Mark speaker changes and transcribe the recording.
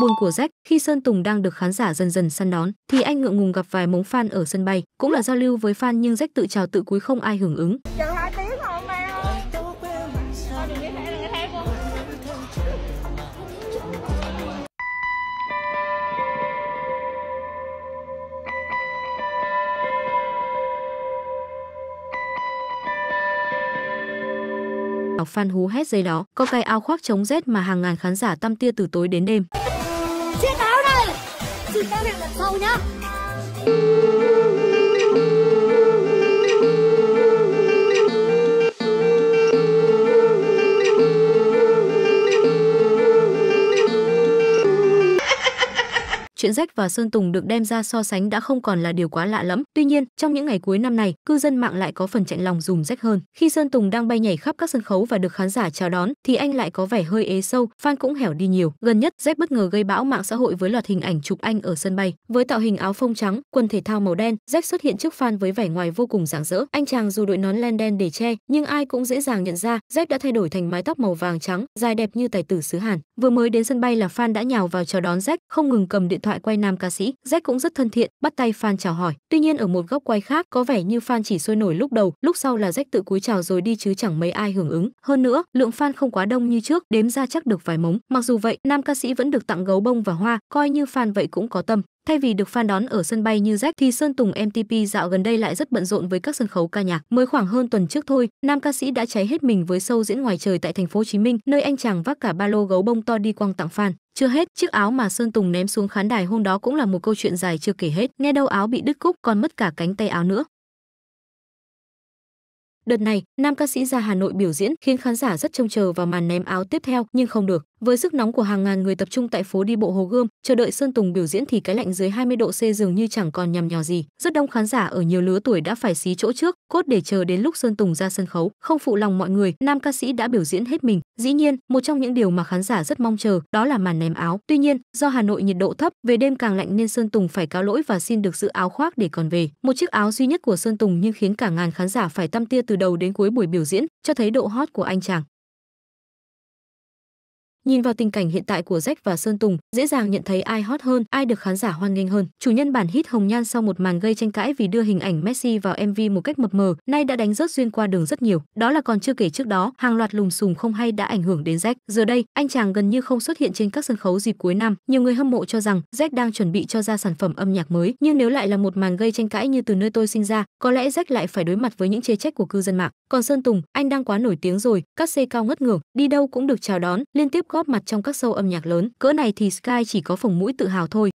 Speaker 1: Buồn của Jack, khi Sơn Tùng đang được khán giả dần dần săn đón, thì anh ngượng ngùng gặp vài mống fan ở sân bay, cũng là giao lưu với fan nhưng Jack tự chào tự cúi không ai hưởng ứng. Chờ fan hú hét giấy đó, có cái áo khoác chống rét mà hàng ngàn khán giả tăm tia từ tối đến đêm chiếc áo này. Xin các bạn lần sau nhá. chuyện rách và sơn tùng được đem ra so sánh đã không còn là điều quá lạ lẫm. Tuy nhiên, trong những ngày cuối năm này, cư dân mạng lại có phần chạnh lòng dùm rách hơn. Khi sơn tùng đang bay nhảy khắp các sân khấu và được khán giả chào đón, thì anh lại có vẻ hơi ế sâu, fan cũng hẻo đi nhiều. Gần nhất, rách bất ngờ gây bão mạng xã hội với loạt hình ảnh chụp anh ở sân bay, với tạo hình áo phông trắng, quần thể thao màu đen, rách xuất hiện trước fan với vẻ ngoài vô cùng rạng rỡ. Anh chàng dù đội nón len đen để che, nhưng ai cũng dễ dàng nhận ra, rách đã thay đổi thành mái tóc màu vàng trắng, dài đẹp như tài tử xứ Hàn. Vừa mới đến sân bay là fan đã nhào vào chào đón rách, không ngừng cầm điện thoại thoại quay nam ca sĩ, Jack cũng rất thân thiện, bắt tay fan chào hỏi. Tuy nhiên ở một góc quay khác có vẻ như fan chỉ sôi nổi lúc đầu, lúc sau là Jack tự cúi chào rồi đi chứ chẳng mấy ai hưởng ứng. Hơn nữa, lượng fan không quá đông như trước, đếm ra chắc được vài mống. Mặc dù vậy, nam ca sĩ vẫn được tặng gấu bông và hoa, coi như fan vậy cũng có tâm. Thay vì được fan đón ở sân bay như Jack thì Sơn Tùng MTP dạo gần đây lại rất bận rộn với các sân khấu ca nhạc. Mới khoảng hơn tuần trước thôi, nam ca sĩ đã cháy hết mình với show diễn ngoài trời tại thành phố Hồ Chí Minh, nơi anh chàng vác cả ba lô gấu bông to đi quăng tặng fan. Chưa hết, chiếc áo mà Sơn Tùng ném xuống khán đài hôm đó cũng là một câu chuyện dài chưa kể hết, nghe đâu áo bị đứt cúc còn mất cả cánh tay áo nữa. Đợt này, nam ca sĩ ra Hà Nội biểu diễn khiến khán giả rất trông chờ vào màn ném áo tiếp theo, nhưng không được. Với sức nóng của hàng ngàn người tập trung tại phố đi bộ Hồ Gươm, chờ đợi Sơn Tùng biểu diễn thì cái lạnh dưới 20 độ C dường như chẳng còn nhằm nhò gì. Rất đông khán giả ở nhiều lứa tuổi đã phải xí chỗ trước, cốt để chờ đến lúc Sơn Tùng ra sân khấu. Không phụ lòng mọi người, nam ca sĩ đã biểu diễn hết mình. Dĩ nhiên, một trong những điều mà khán giả rất mong chờ đó là màn ném áo. Tuy nhiên, do Hà Nội nhiệt độ thấp, về đêm càng lạnh nên Sơn Tùng phải cáo lỗi và xin được giữ áo khoác để còn về. Một chiếc áo duy nhất của Sơn Tùng nhưng khiến cả ngàn khán giả phải tăm tia từ đầu đến cuối buổi biểu diễn, cho thấy độ hot của anh chàng. Nhìn vào tình cảnh hiện tại của Jack và Sơn Tùng, dễ dàng nhận thấy ai hot hơn, ai được khán giả hoan nghênh hơn. Chủ nhân bản hit Hồng Nhan sau một màn gây tranh cãi vì đưa hình ảnh Messi vào MV một cách mập mờ, nay đã đánh rớt duyên qua đường rất nhiều. Đó là còn chưa kể trước đó, hàng loạt lùm xùm không hay đã ảnh hưởng đến Jack. Giờ đây, anh chàng gần như không xuất hiện trên các sân khấu dịp cuối năm. Nhiều người hâm mộ cho rằng Jack đang chuẩn bị cho ra sản phẩm âm nhạc mới, nhưng nếu lại là một màn gây tranh cãi như từ nơi tôi sinh ra, có lẽ Jack lại phải đối mặt với những chê trách của cư dân mạng. Còn Sơn Tùng, anh đang quá nổi tiếng rồi, các C cao ngất ngưởng, đi đâu cũng được chào đón, liên tiếp góp mặt trong các show âm nhạc lớn cỡ này thì Sky chỉ có phồng mũi tự hào thôi